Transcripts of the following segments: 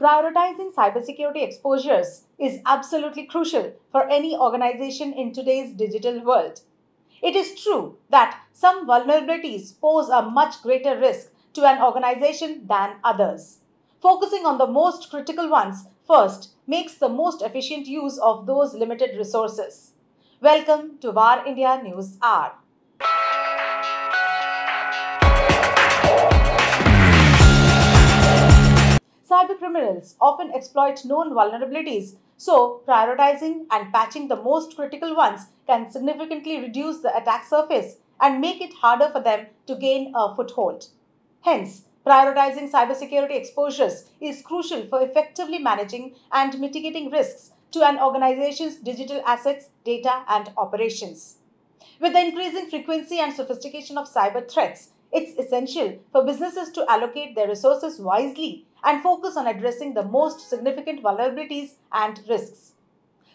prioritizing cybersecurity exposures is absolutely crucial for any organization in today's digital world. It is true that some vulnerabilities pose a much greater risk to an organization than others. Focusing on the most critical ones first makes the most efficient use of those limited resources. Welcome to VAR India News R. cybercriminals often exploit known vulnerabilities, so prioritizing and patching the most critical ones can significantly reduce the attack surface and make it harder for them to gain a foothold. Hence, prioritizing cybersecurity exposures is crucial for effectively managing and mitigating risks to an organization's digital assets, data, and operations. With the increasing frequency and sophistication of cyber threats, it's essential for businesses to allocate their resources wisely and focus on addressing the most significant vulnerabilities and risks.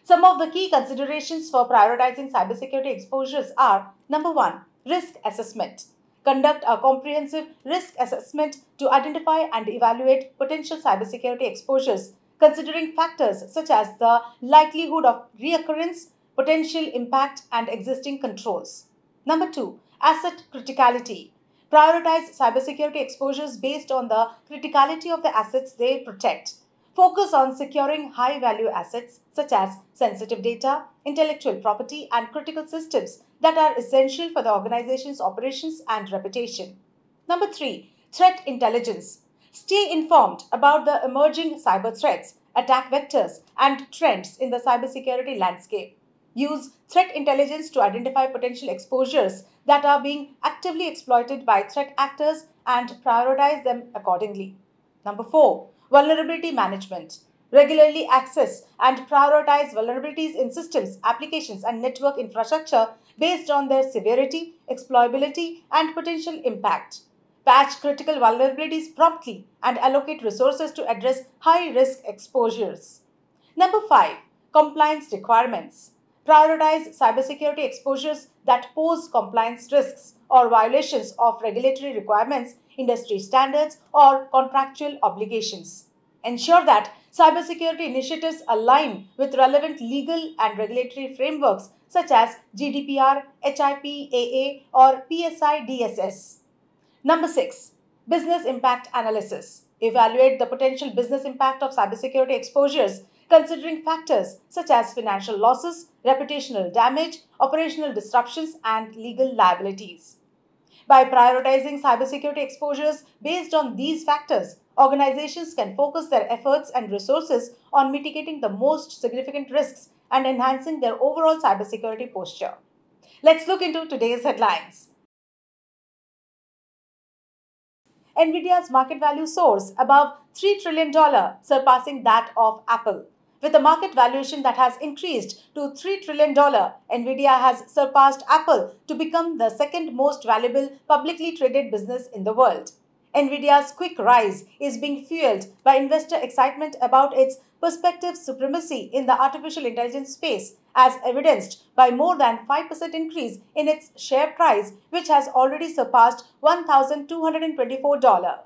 Some of the key considerations for prioritizing cybersecurity exposures are number one, risk assessment. Conduct a comprehensive risk assessment to identify and evaluate potential cybersecurity exposures, considering factors such as the likelihood of reoccurrence, potential impact, and existing controls. Number two, asset criticality prioritize cybersecurity exposures based on the criticality of the assets they protect, focus on securing high value assets such as sensitive data, intellectual property, and critical systems that are essential for the organization's operations and reputation. Number three, threat intelligence. Stay informed about the emerging cyber threats, attack vectors, and trends in the cybersecurity landscape. Use threat intelligence to identify potential exposures that are being actively exploited by threat actors and prioritize them accordingly. Number four, vulnerability management. Regularly access and prioritize vulnerabilities in systems, applications, and network infrastructure based on their severity, exploitability, and potential impact. Patch critical vulnerabilities promptly and allocate resources to address high risk exposures. Number five, compliance requirements prioritize cybersecurity exposures that pose compliance risks or violations of regulatory requirements, industry standards, or contractual obligations. Ensure that cybersecurity initiatives align with relevant legal and regulatory frameworks such as GDPR, HIPAA, or PSI DSS. Number 6. Business Impact Analysis. Evaluate the potential business impact of cybersecurity exposures considering factors such as financial losses, reputational damage, operational disruptions, and legal liabilities. By prioritizing cybersecurity exposures based on these factors, organizations can focus their efforts and resources on mitigating the most significant risks and enhancing their overall cybersecurity posture. Let's look into today's headlines. NVIDIA's market value soars above $3 trillion, surpassing that of Apple. With a market valuation that has increased to $3 trillion, Nvidia has surpassed Apple to become the second most valuable publicly traded business in the world. Nvidia's quick rise is being fueled by investor excitement about its prospective supremacy in the artificial intelligence space, as evidenced by more than 5% increase in its share price, which has already surpassed $1,224.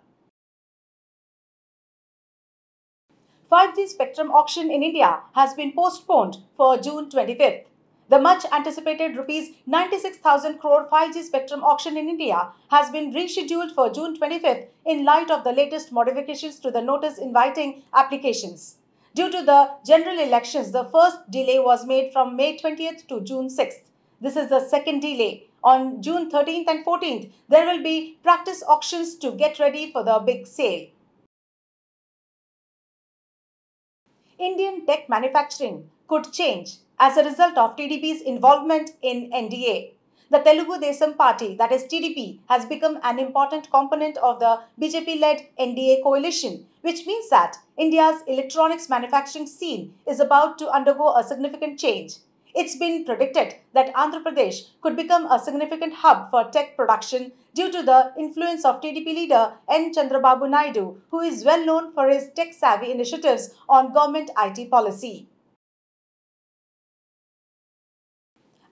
5G spectrum auction in India has been postponed for June 25th. The much anticipated rupees 96,000 crore 5G spectrum auction in India has been rescheduled for June 25th in light of the latest modifications to the notice inviting applications. Due to the general elections, the first delay was made from May 20th to June 6th. This is the second delay. On June 13th and 14th, there will be practice auctions to get ready for the big sale. Indian tech manufacturing could change as a result of TDP's involvement in NDA. The Telugu Desam party, that is TDP, has become an important component of the BJP-led NDA coalition, which means that India's electronics manufacturing scene is about to undergo a significant change. It's been predicted that Andhra Pradesh could become a significant hub for tech production due to the influence of TDP leader N. Chandrababu Naidu, who is well known for his tech-savvy initiatives on government IT policy.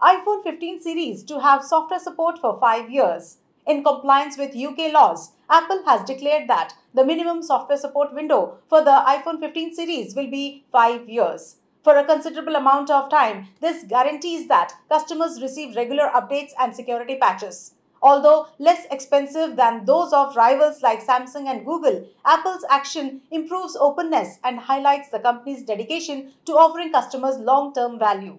iPhone 15 series to have software support for 5 years. In compliance with UK laws, Apple has declared that the minimum software support window for the iPhone 15 series will be 5 years for a considerable amount of time. This guarantees that customers receive regular updates and security patches. Although less expensive than those of rivals like Samsung and Google, Apple's action improves openness and highlights the company's dedication to offering customers long-term value.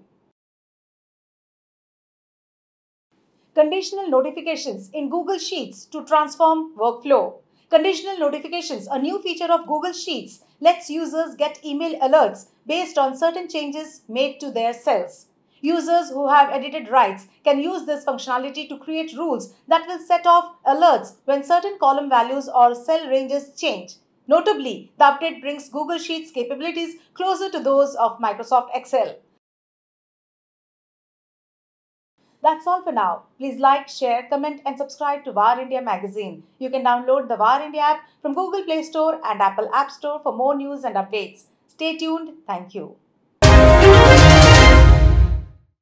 Conditional notifications in Google Sheets to transform workflow. Conditional notifications, a new feature of Google Sheets, lets users get email alerts based on certain changes made to their cells. Users who have edited rights can use this functionality to create rules that will set off alerts when certain column values or cell ranges change. Notably, the update brings Google Sheets capabilities closer to those of Microsoft Excel. That's all for now. Please like, share, comment and subscribe to VAR India magazine. You can download the VAR India app from Google Play Store and Apple App Store for more news and updates. Stay tuned. Thank you.